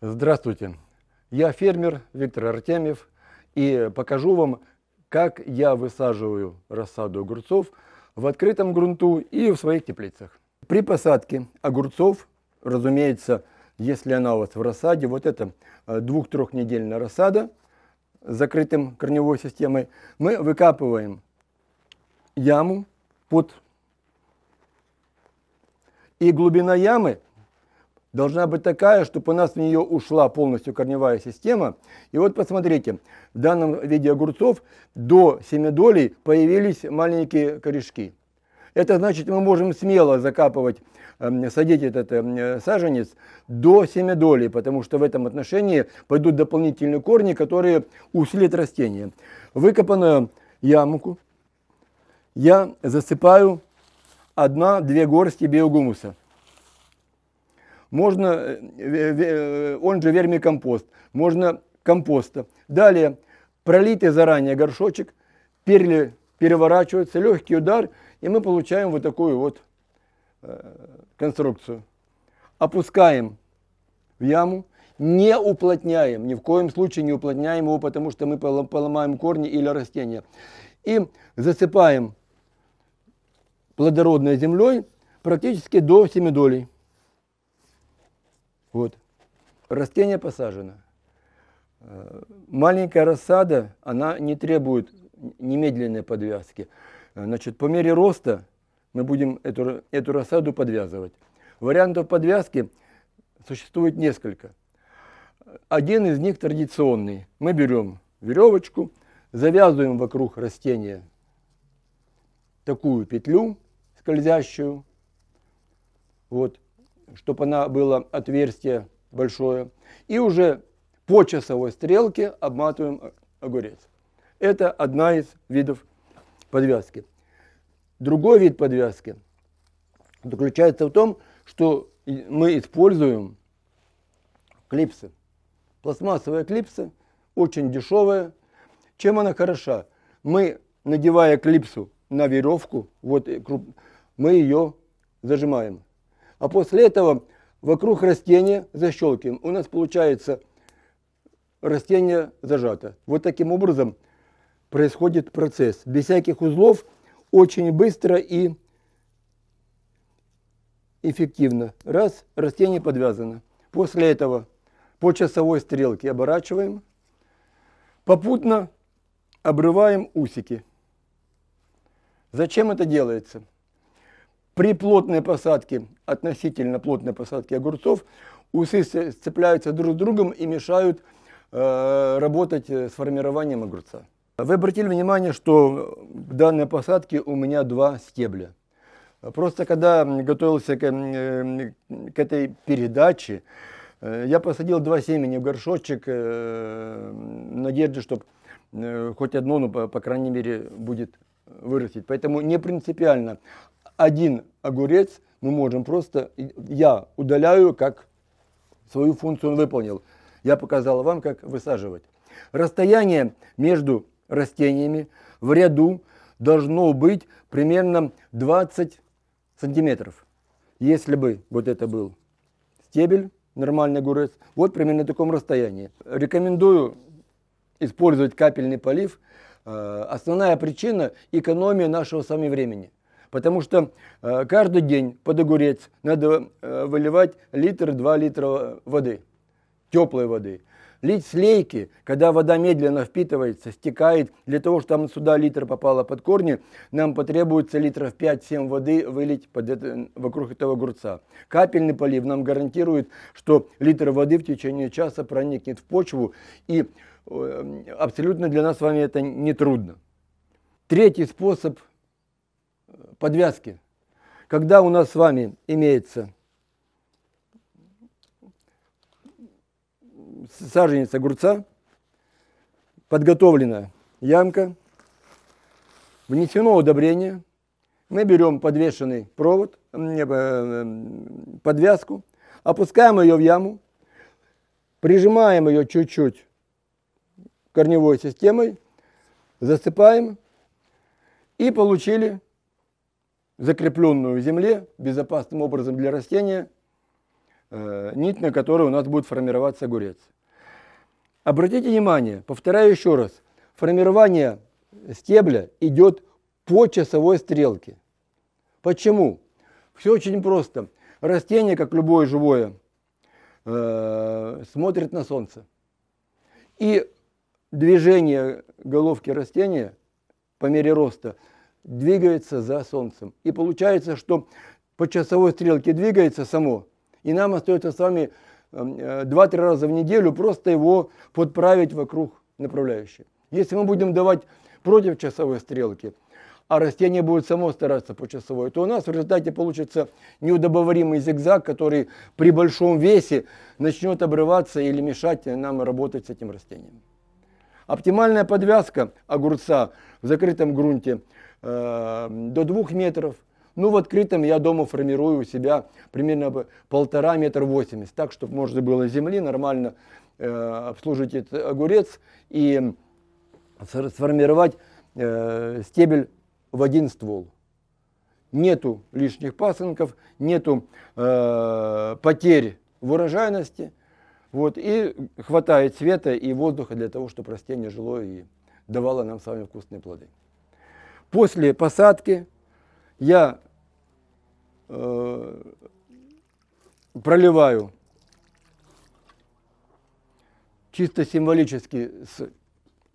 Здравствуйте, я фермер Виктор Артемьев и покажу вам, как я высаживаю рассаду огурцов в открытом грунту и в своих теплицах. При посадке огурцов, разумеется, если она у вас в рассаде, вот это э, двух-трехнедельная рассада с закрытым корневой системой, мы выкапываем яму под... И глубина ямы должна быть такая, чтобы у нас в нее ушла полностью корневая система. И вот посмотрите, в данном виде огурцов до семидолей появились маленькие корешки. Это значит, мы можем смело закапывать, эм, садить этот эм, саженец до семидолей, потому что в этом отношении пойдут дополнительные корни, которые усилят растение. Выкопанную ямку я засыпаю одна-две горсти биогумуса можно, э, э, он же вермикомпост, можно компоста. Далее пролитый заранее горшочек, перли переворачиваются, легкий удар, и мы получаем вот такую вот э, конструкцию. Опускаем в яму, не уплотняем, ни в коем случае не уплотняем его, потому что мы поломаем корни или растения. И засыпаем плодородной землей практически до 7 долей. Вот. Растение посажено. Э, маленькая рассада, она не требует немедленной подвязки. Э, значит, по мере роста мы будем эту, эту рассаду подвязывать. Вариантов подвязки существует несколько. Один из них традиционный. Мы берем веревочку, завязываем вокруг растения такую петлю скользящую, вот, чтобы она была отверстие большое. И уже по часовой стрелке обматываем огурец. Это одна из видов подвязки. Другой вид подвязки заключается в том, что мы используем клипсы. пластмассовые клипсы очень дешевые Чем она хороша? Мы, надевая клипсу на веревку, вот, э, мы ее зажимаем. А после этого вокруг растения защелкиваем. У нас получается растение зажато. Вот таким образом происходит процесс. Без всяких узлов очень быстро и эффективно. Раз, растение подвязано. После этого по часовой стрелке оборачиваем. Попутно обрываем усики. Зачем это делается? При плотной посадке относительно плотной посадки огурцов, усы сцепляются друг с другом и мешают э, работать э, с формированием огурца. Вы обратили внимание, что в данной посадке у меня два стебля. Просто когда готовился к, э, к этой передаче, э, я посадил два семени в горшочек э, в надежде, чтобы хоть одно, ну, по, по крайней мере, будет вырастить. Поэтому не принципиально один огурец мы можем просто, я удаляю, как свою функцию он выполнил. Я показал вам, как высаживать. Расстояние между растениями в ряду должно быть примерно 20 сантиметров. Если бы вот это был стебель, нормальный огурец, вот примерно на таком расстоянии. Рекомендую использовать капельный полив. Э, основная причина – экономия нашего сами времени. Потому что э, каждый день под огурец надо э, выливать литр-два литра э, воды, теплой воды. Лить слейки, когда вода медленно впитывается, стекает, для того, чтобы сюда литр попало под корни, нам потребуется литров 5-7 воды вылить под это, вокруг этого огурца. Капельный полив нам гарантирует, что литр воды в течение часа проникнет в почву, и э, абсолютно для нас с вами это нетрудно. Третий способ подвязки. Когда у нас с вами имеется саженец огурца, подготовленная ямка, внесено удобрение, мы берем подвешенный провод, э, подвязку, опускаем ее в яму, прижимаем ее чуть-чуть корневой системой, засыпаем и получили закрепленную в земле безопасным образом для растения э, нить, на которой у нас будет формироваться огурец. Обратите внимание, повторяю еще раз, формирование стебля идет по часовой стрелке. Почему? Все очень просто. Растение, как любое живое, э, смотрит на солнце. И движение головки растения по мере роста – двигается за Солнцем. И получается, что по часовой стрелке двигается само. И нам остается с вами 2-3 эм, э, раза в неделю просто его подправить вокруг направляющей. Если мы будем давать против часовой стрелки, а растение будет само стараться по часовой, то у нас в результате получится неудобоваримый зигзаг, который при большом весе начнет обрываться или мешать нам работать с этим растением. Оптимальная подвязка огурца в закрытом грунте – Э, до двух метров. Ну, в открытом я дома формирую у себя примерно полтора метра восемьдесят, так, чтобы можно было земли нормально э, обслужить этот огурец и сформировать э, стебель в один ствол. Нету лишних пасынков, нету э, потерь в урожайности, вот, и хватает света и воздуха для того, чтобы растение жило и давало нам с вами вкусные плоды. После посадки я э, проливаю чисто символически с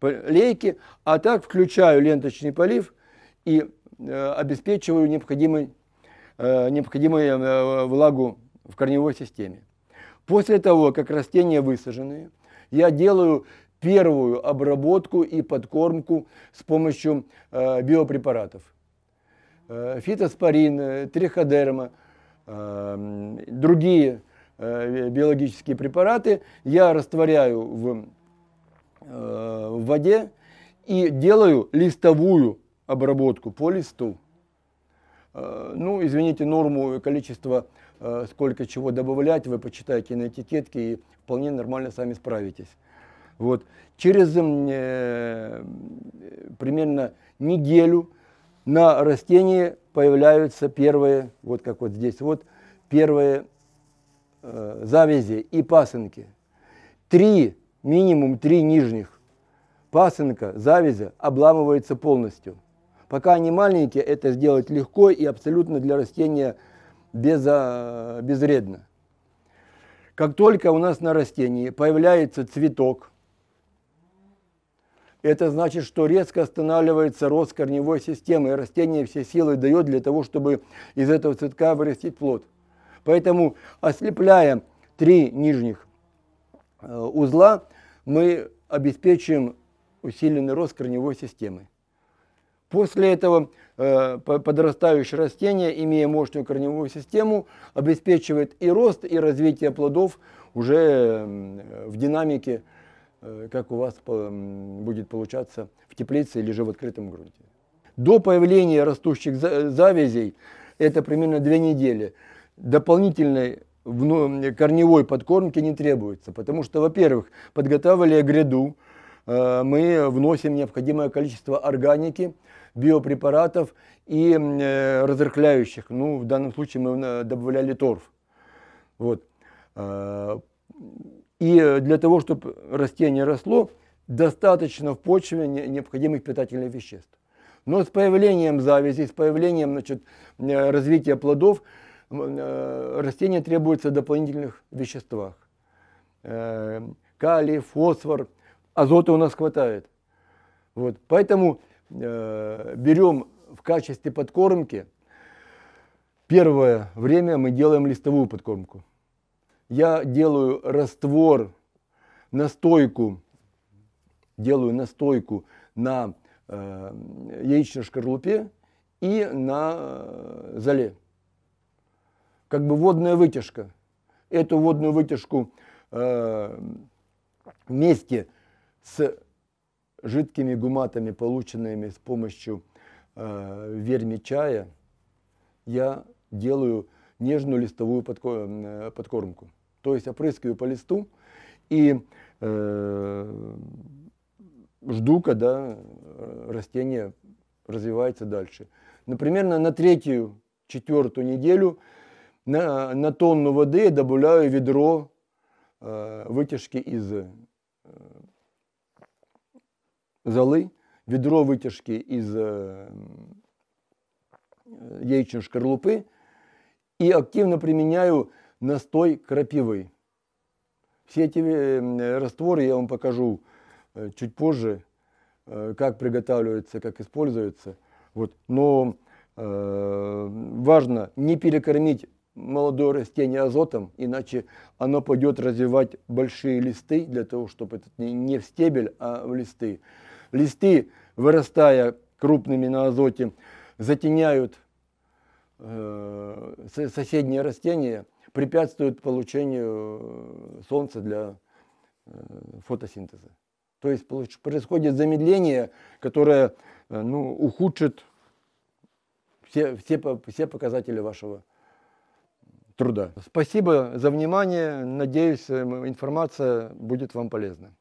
лейки, а так включаю ленточный полив и э, обеспечиваю необходимый, э, необходимую э, влагу в корневой системе. После того, как растения высажены, я делаю первую обработку и подкормку с помощью э, биопрепаратов. Э, фитоспорин, э, триходерма, э, другие э, биологические препараты я растворяю в, э, в воде и делаю листовую обработку по листу. Э, ну, извините, норму количества э, сколько чего добавлять, вы почитайте на этикетке и вполне нормально сами справитесь. Вот. Через э, примерно неделю на растении появляются первые, вот как вот здесь, вот первые э, завязи и пасынки. Три, минимум три нижних пасынка, завязя обламывается полностью. Пока они маленькие, это сделать легко и абсолютно для растения без, а, безвредно. Как только у нас на растении появляется цветок, это значит, что резко останавливается рост корневой системы, и растение все силы дает для того, чтобы из этого цветка вырастить плод. Поэтому, ослепляя три нижних э, узла, мы обеспечим усиленный рост корневой системы. После этого э, подрастающее растение, имея мощную корневую систему, обеспечивает и рост, и развитие плодов уже в динамике Э, как у вас будет получаться в теплице или же в открытом грунте. До появления растущих завязей, это примерно две недели, дополнительной корневой подкормки не требуется, потому что, во-первых, подготавливая гряду, э, мы вносим необходимое количество органики, биопрепаратов и э, разрыхляющих. Ну, в данном случае мы добавляли торф. Вот и э, для того, чтобы растение росло, достаточно в почве необходимых питательных веществ. Но с появлением завязи, с появлением значит, э, развития плодов, э, растение требуется в дополнительных веществах. Калий, фосфор, азота у нас хватает. Вот. Поэтому берем в качестве подкормки, первое время мы делаем листовую подкормку я делаю раствор, настойку, делаю настойку на э, яичной шкарлупе и на э, зале. Как бы водная вытяжка. Эту водную вытяжку э, вместе с жидкими гуматами, полученными с помощью э, верми чая, я делаю нежную листовую э, подкормку то есть опрыскиваю по листу и э, жду, когда э, растение развивается дальше. Например, на третью, четвертую неделю на, на тонну воды я добавляю ведро э, вытяжки из э, золы, ведро вытяжки из э, яичной шкарлупы и активно применяю настой крапивы. Все эти э, растворы я вам покажу э, чуть позже, э, как приготавливаются, как используются. Вот. Но э, важно не перекормить молодое растение азотом, иначе оно пойдет развивать большие листы для того, чтобы это не в стебель, а в листы. Листы, вырастая крупными на азоте, затеняют э, соседние растения – препятствуют получению э, солнца для э, фотосинтеза. То есть происходит замедление, которое э, ну, ухудшит все, все, все показатели вашего труда. Спасибо за внимание. Надеюсь, информация будет вам полезна.